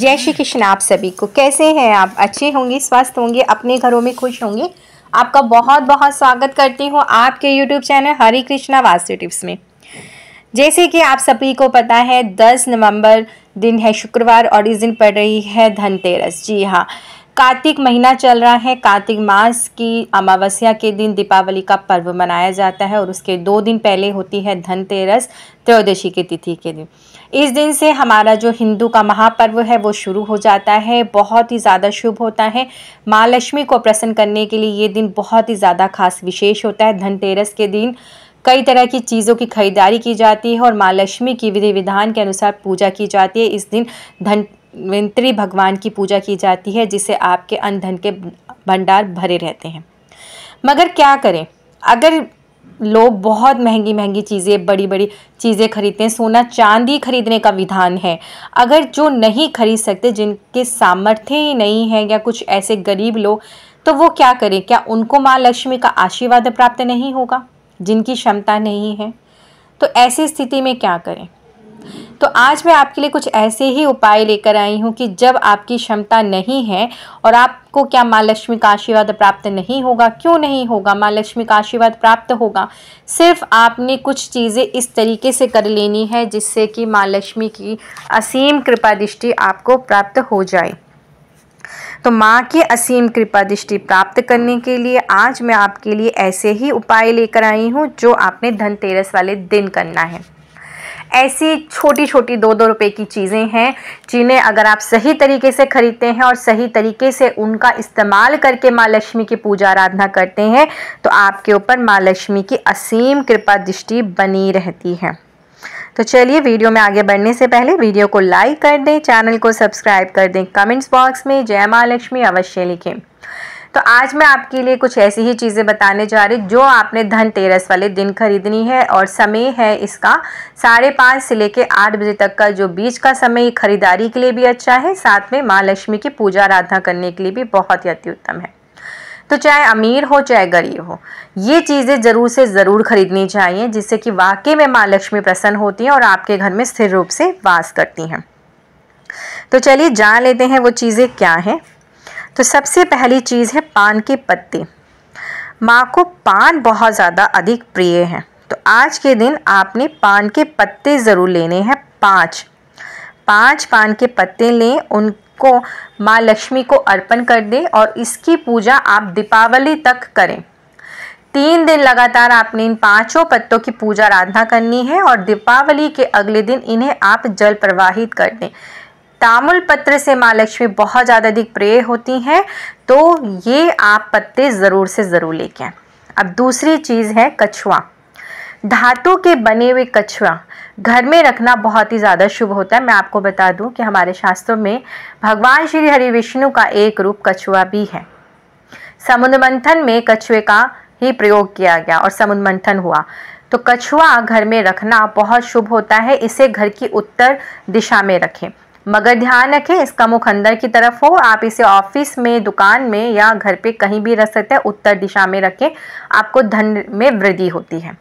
जय श्री कृष्ण आप सभी को कैसे हैं आप अच्छे होंगे स्वस्थ होंगे अपने घरों में खुश होंगे आपका बहुत बहुत स्वागत करती हूँ आपके YouTube channel Hare Krishna Vastu tips में जैसे कि आप सभी को पता है 10 नवंबर दिन है शुक्रवार और इस दिन पड़ रही है धनतेरस जी हाँ कार्तिक महीना चल रहा है कार्तिक मास की अमावस्या के दिन दीपावली का पर्व मनाया जाता है और उसके दो दिन पहले होती है धनतेरस त्रयोदशी की तिथि के दिन इस दिन से हमारा जो हिंदू का महापर्व है वो शुरू हो जाता है बहुत ही ज़्यादा शुभ होता है माँ लक्ष्मी को प्रसन्न करने के लिए ये दिन बहुत ही ज़्यादा खास विशेष होता है धनतेरस के दिन कई तरह की चीज़ों की खरीदारी की जाती है और माँ लक्ष्मी की विधि विधान के अनुसार पूजा की जाती है इस दिन धन धनवंतरी भगवान की पूजा की जाती है जिससे आपके अन्न धन के भंडार भरे रहते हैं मगर क्या करें अगर लोग बहुत महंगी महंगी चीज़ें बड़ी बड़ी चीज़ें खरीदते हैं सोना चांदी खरीदने का विधान है अगर जो नहीं खरीद सकते जिनके सामर्थ्य ही नहीं है या कुछ ऐसे गरीब लोग तो वो क्या करें क्या उनको माँ लक्ष्मी का आशीर्वाद प्राप्त नहीं होगा जिनकी क्षमता नहीं है तो ऐसी स्थिति में क्या करें तो आज मैं आपके लिए कुछ ऐसे ही उपाय लेकर आई हूँ कि जब आपकी क्षमता नहीं है और आपको क्या माँ लक्ष्मी का आशीर्वाद प्राप्त नहीं होगा क्यों नहीं होगा माँ लक्ष्मी का आशीर्वाद प्राप्त होगा सिर्फ आपने कुछ चीज़ें इस तरीके से कर लेनी है जिससे कि माँ लक्ष्मी की असीम कृपा दृष्टि आपको प्राप्त हो जाए तो माँ की असीम कृपा दृष्टि प्राप्त करने के लिए आज मैं आपके लिए ऐसे ही उपाय लेकर आई हूँ जो आपने धनतेरस वाले दिन करना है ऐसी छोटी छोटी दो दो रुपए की चीज़ें हैं जिन्हें अगर आप सही तरीके से खरीदते हैं और सही तरीके से उनका इस्तेमाल करके माँ लक्ष्मी की पूजा आराधना करते हैं तो आपके ऊपर माँ लक्ष्मी की असीम कृपा दृष्टि बनी रहती है तो चलिए वीडियो में आगे बढ़ने से पहले वीडियो को लाइक कर दें चैनल को सब्सक्राइब कर दें कमेंट्स बॉक्स में जय माँ लक्ष्मी अवश्य लिखें तो आज मैं आपके लिए कुछ ऐसी ही चीज़ें बताने जा रही जो आपने धनतेरस वाले दिन खरीदनी है और समय है इसका साढ़े पाँच से लेकर आठ बजे तक का जो बीच का समय खरीदारी के लिए भी अच्छा है साथ में माँ लक्ष्मी की पूजा आराधना करने के लिए भी बहुत ही अति उत्तम है तो चाहे अमीर हो चाहे गरीब हो ये चीज़ें ज़रूर से ज़रूर खरीदनी चाहिए जिससे कि वाकई में माँ लक्ष्मी प्रसन्न होती हैं और आपके घर में स्थिर रूप से वास करती हैं तो चलिए जान लेते हैं वो चीज़ें क्या हैं तो सबसे पहली चीज़ है पान के पत्ते माँ को पान बहुत ज़्यादा अधिक प्रिय है तो आज के दिन आपने पान के पत्ते ज़रूर लेने हैं पाँच पाँच पान के पत्ते लें उनको माँ लक्ष्मी को अर्पण कर दें और इसकी पूजा आप दीपावली तक करें तीन दिन लगातार आपने इन पांचों पत्तों की पूजा आराधना करनी है और दीपावली के अगले दिन इन्हें आप जल प्रवाहित कर दें तामुल पत्र से माँ लक्ष्मी बहुत ज़्यादा अधिक प्रिय होती हैं तो ये आप पत्ते ज़रूर से ज़रूर लेके आए अब दूसरी चीज़ है कछुआ धातु के बने हुए कछुआ घर में रखना बहुत ही ज़्यादा शुभ होता है मैं आपको बता दूं कि हमारे शास्त्रों में भगवान श्री हरि विष्णु का एक रूप कछुआ भी है समुद्र मंथन में कछुए का ही प्रयोग किया गया और समुद्र मंथन हुआ तो कछुआ घर में रखना बहुत शुभ होता है इसे घर की उत्तर दिशा में रखें मगर ध्यान रखें इसका मुख अंदर की तरफ हो आप इसे ऑफिस में दुकान में या घर पे कहीं भी रख सकते हैं उत्तर दिशा में रखें आपको धन में वृद्धि होती है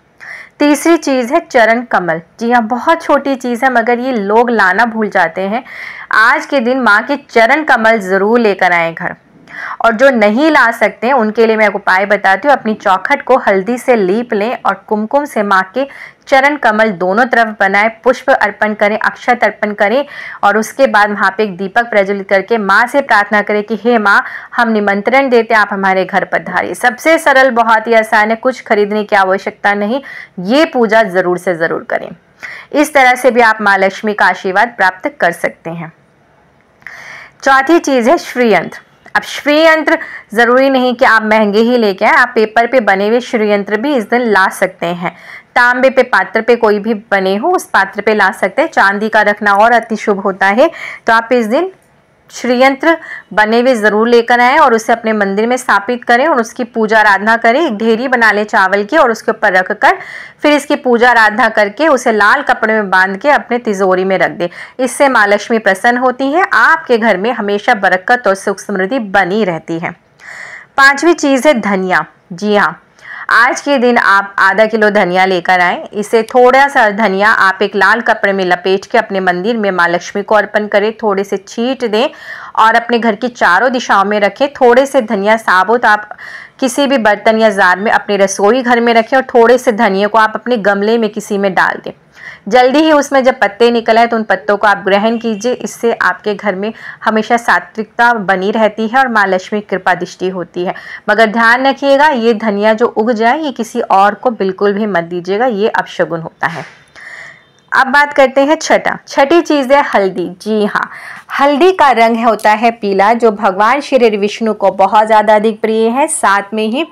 तीसरी चीज़ है चरण कमल जी हाँ बहुत छोटी चीज़ है मगर ये लोग लाना भूल जाते हैं आज के दिन माँ के चरण कमल ज़रूर लेकर आएँ घर और जो नहीं ला सकते हैं उनके लिए मैं एक उपाय बताती हूँ अपनी चौखट को हल्दी से लीप लें और कुमकुम से माँ के चरण कमल दोनों तरफ बनाए पुष्प अर्पण करें अक्षत अर्पण करें और उसके बाद वहाँ पे एक दीपक प्रज्वलित करके माँ से प्रार्थना करें कि हे माँ हम निमंत्रण देते आप हमारे घर पर धारी सबसे सरल बहुत ही आसान है कुछ खरीदने की आवश्यकता नहीं ये पूजा ज़रूर से ज़रूर करें इस तरह से भी आप माँ लक्ष्मी का आशीर्वाद प्राप्त कर सकते हैं चौथी चीज़ है श्रीयंत्र अब श्रीयंत्र ज़रूरी नहीं कि आप महंगे ही लेके आए आप पेपर पे बने हुए श्रीयंत्र भी इस दिन ला सकते हैं तांबे पे पात्र पे कोई भी बने हो उस पात्र पे ला सकते हैं चांदी का रखना और अति शुभ होता है तो आप इस दिन श्रीयंत्र बने हुए ज़रूर लेकर आए और उसे अपने मंदिर में स्थापित करें और उसकी पूजा आराधना करें एक ढेरी बना लें चावल की और उसके ऊपर रख कर फिर इसकी पूजा आराधना करके उसे लाल कपड़े में बांध के अपने तिजोरी में रख दें इससे माँ लक्ष्मी प्रसन्न होती हैं आपके घर में हमेशा बरकत और सुख समृद्धि बनी रहती है पाँचवीं चीज़ है धनिया जी हाँ आज के दिन आप आधा किलो धनिया लेकर आए इसे थोड़ा सा धनिया आप एक लाल कपड़े में लपेट के अपने मंदिर में माँ लक्ष्मी को अर्पण करें थोड़े से छीट दें और अपने घर की चारों दिशाओं में रखें थोड़े से धनिया साबुत आप किसी भी बर्तन या जार में अपने रसोई घर में रखें और थोड़े से धनिया को आप अपने गमले में किसी में डाल दें जल्दी ही उसमें जब पत्ते निकल आए तो उन पत्तों को आप ग्रहण कीजिए इससे आपके घर में हमेशा सात्विकता बनी रहती है और माँ लक्ष्मी कृपा दृष्टि होती है मगर ध्यान रखिएगा ये धनिया जो उग जाए ये किसी और को बिल्कुल भी मत दीजिएगा ये अपशगुन होता है अब बात करते हैं छठा छठी चीज़ है हल्दी जी हाँ हल्दी का रंग होता है पीला जो भगवान श्री विष्णु को बहुत ज़्यादा अधिक प्रिय है साथ में ही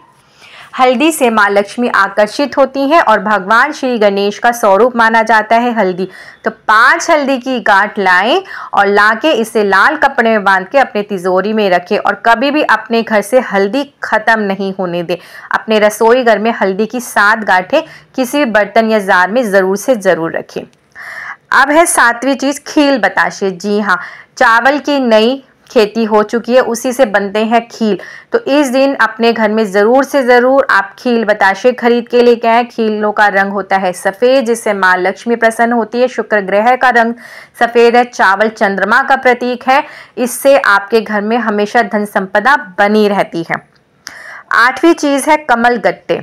हल्दी से माँ लक्ष्मी आकर्षित होती हैं और भगवान श्री गणेश का स्वरूप माना जाता है हल्दी तो पांच हल्दी की गांठ लाएं और लाके इसे लाल कपड़े में बांध के अपने तिजोरी में रखें और कभी भी अपने घर से हल्दी ख़त्म नहीं होने दें अपने रसोई घर में हल्दी की सात गांठें किसी भी बर्तन या जार में ज़रूर से ज़रूर रखें अब है सातवीं चीज़ खील बताशे जी हाँ चावल की नई खेती हो चुकी है उसी से बनते हैं खील तो इस दिन अपने घर में ज़रूर से ज़रूर आप खील बताशे खरीद के लेके आए खीलों का रंग होता है सफ़ेद जिससे माँ लक्ष्मी प्रसन्न होती है शुक्र ग्रह का रंग सफ़ेद है चावल चंद्रमा का प्रतीक है इससे आपके घर में हमेशा धन संपदा बनी रहती है आठवीं चीज़ है कमल गट्टे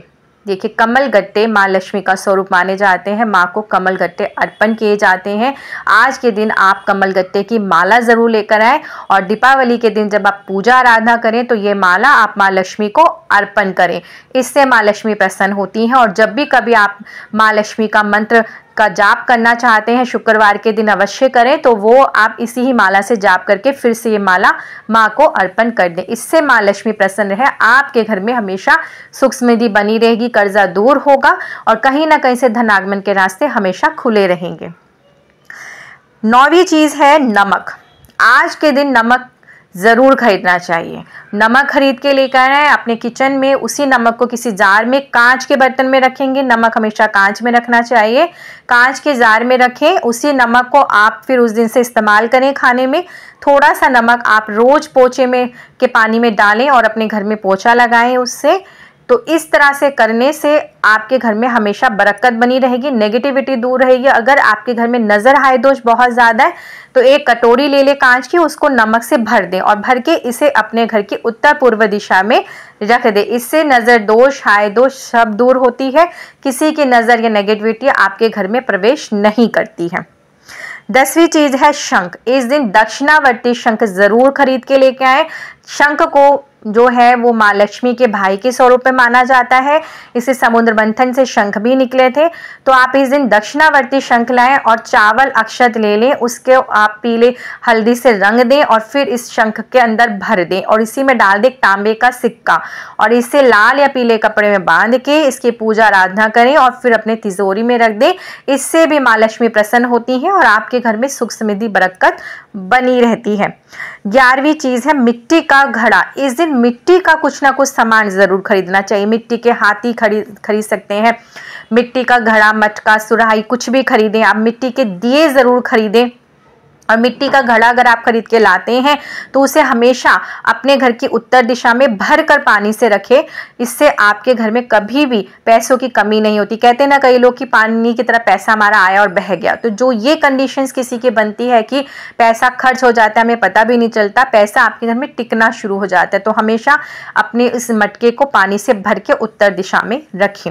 देखिए कमल गट्टे माँ लक्ष्मी का स्वरूप माने जाते हैं माँ को कमल गट्टे अर्पण किए जाते हैं आज के दिन आप कमल गट्टे की माला ज़रूर लेकर आए और दीपावली के दिन जब आप पूजा आराधना करें तो ये माला आप माँ लक्ष्मी को अर्पण करें इससे माँ लक्ष्मी प्रसन्न होती हैं और जब भी कभी आप माँ लक्ष्मी का मंत्र का जाप करना चाहते हैं शुक्रवार के दिन अवश्य करें तो वो आप इसी ही माला से जाप करके फिर से ये माला माँ को अर्पण कर दें इससे माँ लक्ष्मी प्रसन्न रहे आपके घर में हमेशा सुख समृद्धि बनी रहेगी कर्जा दूर होगा और कहीं ना कहीं से धनागमन के रास्ते हमेशा खुले रहेंगे नौवीं चीज़ है नमक आज के दिन नमक ज़रूर खरीदना चाहिए नमक खरीद के लेकर आए अपने किचन में उसी नमक को किसी जार में कांच के बर्तन में रखेंगे नमक हमेशा कांच में रखना चाहिए कांच के जार में रखें उसी नमक को आप फिर उस दिन से इस्तेमाल करें खाने में थोड़ा सा नमक आप रोज़ पोचे में के पानी में डालें और अपने घर में पोछा लगाएं उससे तो इस तरह से करने से आपके घर में हमेशा बरकत बनी रहेगी नेगेटिविटी दूर रहेगी अगर आपके घर में नज़र हाय दोष बहुत ज़्यादा है तो एक कटोरी ले ले कांच की उसको नमक से भर दें और भर के इसे अपने घर की उत्तर पूर्व दिशा में रख दें इससे नज़र दोष हाय दोष सब दूर होती है किसी की नज़र या नेगेटिविटी आपके घर में प्रवेश नहीं करती है दसवीं चीज है शंख इस दिन दक्षिणावर्ती शंख जरूर खरीद के लेके आए शंख को जो है वो माँ लक्ष्मी के भाई के स्वरूप में माना जाता है इसे समुद्र मंथन से शंख भी निकले थे तो आप इस दिन दक्षिणावर्ती शंख लाएं और चावल अक्षत ले लें उसके आप पीले हल्दी से रंग दें और फिर इस शंख के अंदर भर दें और इसी में डाल दें तांबे का सिक्का और इसे लाल या पीले कपड़े में बांध के इसकी पूजा आराधना करें और फिर अपने तिजोरी में रख दें इससे भी माँ लक्ष्मी प्रसन्न होती हैं और आपके घर में सुख समृद्धि बरक्कत बनी रहती है ग्यारहवीं चीज है मिट्टी का घड़ा इस दिन मिट्टी का कुछ ना कुछ सामान जरूर खरीदना चाहिए मिट्टी के हाथी खरीद खरीद सकते हैं मिट्टी का घड़ा मटका सुराही कुछ भी खरीदें आप मिट्टी के दिए जरूर खरीदें और मिट्टी का घड़ा अगर आप खरीद के लाते हैं तो उसे हमेशा अपने घर की उत्तर दिशा में भर कर पानी से रखें इससे आपके घर में कभी भी पैसों की कमी नहीं होती कहते ना कई लोग कि पानी की तरह पैसा हमारा आया और बह गया तो जो ये कंडीशन किसी की बनती है कि पैसा खर्च हो जाता है हमें पता भी नहीं चलता पैसा आपके घर में टिकना शुरू हो जाता है तो हमेशा अपने इस मटके को पानी से भर के उत्तर दिशा में रखें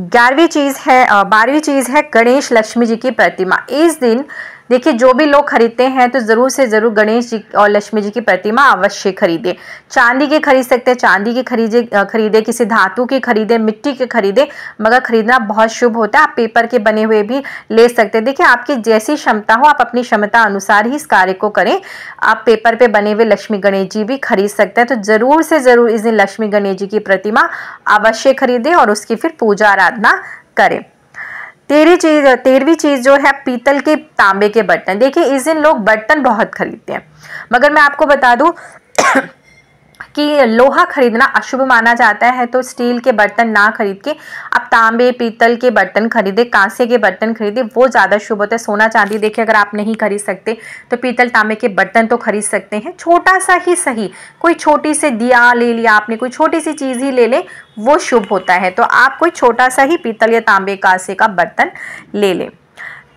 ग्यारहवीं चीज़ है बारहवीं चीज़ है गणेश लक्ष्मी जी की प्रतिमा इस दिन देखिए जो भी लोग खरीदते हैं तो ज़रूर से ज़रूर गणेश जी और लक्ष्मी जी की प्रतिमा अवश्य खरीदें चांदी की खरीद सकते हैं चांदी की खरीदे खरीदे किसी धातु की खरीदे मिट्टी के खरीदे मगर खरीदना बहुत शुभ होता है आप पेपर के बने हुए भी ले सकते हैं देखिए आपकी जैसी क्षमता हो आप अपनी क्षमता अनुसार ही इस कार्य को करें आप पेपर पे बने हुए लक्ष्मी गणेश जी भी खरीद सकते हैं तो ज़रूर से ज़रूर इस दिन लक्ष्मी गणेश जी की प्रतिमा अवश्य खरीदें और उसकी फिर पूजा आराधना करें तेरी चीज तेरहवीं चीज़ जो है पीतल के तांबे के बर्तन देखिए इस दिन लोग बर्तन बहुत खरीदते हैं मगर मैं आपको बता दू कि लोहा खरीदना अशुभ माना जाता है तो स्टील के बर्तन ना खरीद के आप तांबे पीतल के बर्तन खरीदे कांसे के बर्तन खरीदे वो ज़्यादा शुभ होता है सोना चांदी देखिए अगर आप नहीं खरीद सकते तो पीतल तांबे के बर्तन तो खरीद सकते हैं छोटा सा ही सही कोई छोटी सी दिया ले लिया आपने कोई छोटी सी चीज़ ही ले लें वो शुभ होता है तो आप कोई छोटा सा ही पीतल या तांबे कांसे का बर्तन ले लें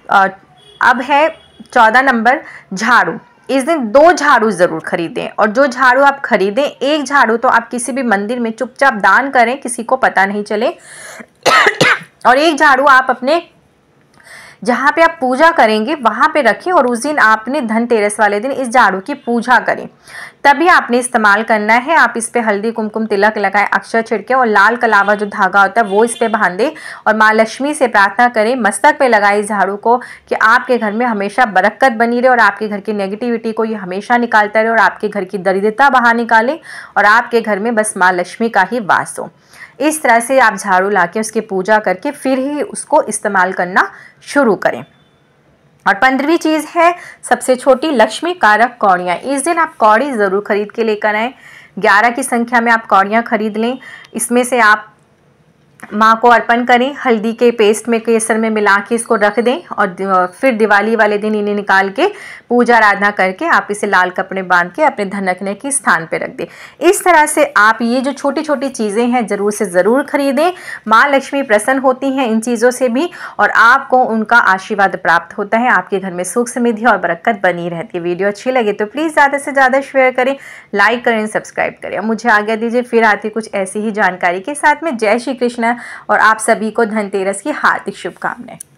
अब है चौदह नंबर झाड़ू इस दिन दो झाड़ू ज़रूर खरीदें और जो झाड़ू आप खरीदें एक झाड़ू तो आप किसी भी मंदिर में चुपचाप दान करें किसी को पता नहीं चले और एक झाड़ू आप अपने जहाँ पे आप पूजा करेंगे वहाँ पे रखें और उस दिन आपने धनतेरस वाले दिन इस झाड़ू की पूजा करें तभी आपने इस्तेमाल करना है आप इस पर हल्दी कुमकुम तिलक लगाएं अक्षर छिड़के और लाल कलावा जो धागा होता है वो इस पर बांधें और माँ लक्ष्मी से प्रार्थना करें मस्तक पर लगाएं इस झाड़ू को कि आपके घर में हमेशा बरक्कत बनी रहे और आपके घर की नेगेटिविटी को ये हमेशा निकालता रहे और आपके घर की दरिद्रता बाहर निकालें और आपके घर में बस माँ लक्ष्मी का ही वास हो इस तरह से आप झाड़ू ला के उसकी पूजा करके फिर ही उसको इस्तेमाल करना शुरू करें और पंद्रहवीं चीज़ है सबसे छोटी लक्ष्मी कारक कौड़ियाँ इस दिन आप कौड़ी ज़रूर खरीद के लेकर आएँ ग्यारह की संख्या में आप कौड़ियाँ खरीद लें इसमें से आप माँ को अर्पण करें हल्दी के पेस्ट में केसर में मिला के इसको रख दें और फिर दिवाली वाले दिन इन्हें निकाल के पूजा आराधना करके आप इसे लाल कपड़े बांध के अपने धन रखने के स्थान पर रख दें इस तरह से आप ये जो छोटी छोटी चीज़ें हैं ज़रूर से ज़रूर खरीदें माँ लक्ष्मी प्रसन्न होती हैं इन चीज़ों से भी और आपको उनका आशीर्वाद प्राप्त होता है आपके घर में सुख समृद्धि और बरक्कत बनी रहती है वीडियो अच्छी लगे तो प्लीज़ ज़्यादा से ज़्यादा शेयर करें लाइक करें सब्सक्राइब करें मुझे आगे दीजिए फिर आती कुछ ऐसी ही जानकारी के साथ में जय श्री कृष्णा और आप सभी को धनतेरस की हार्दिक शुभकामनाएं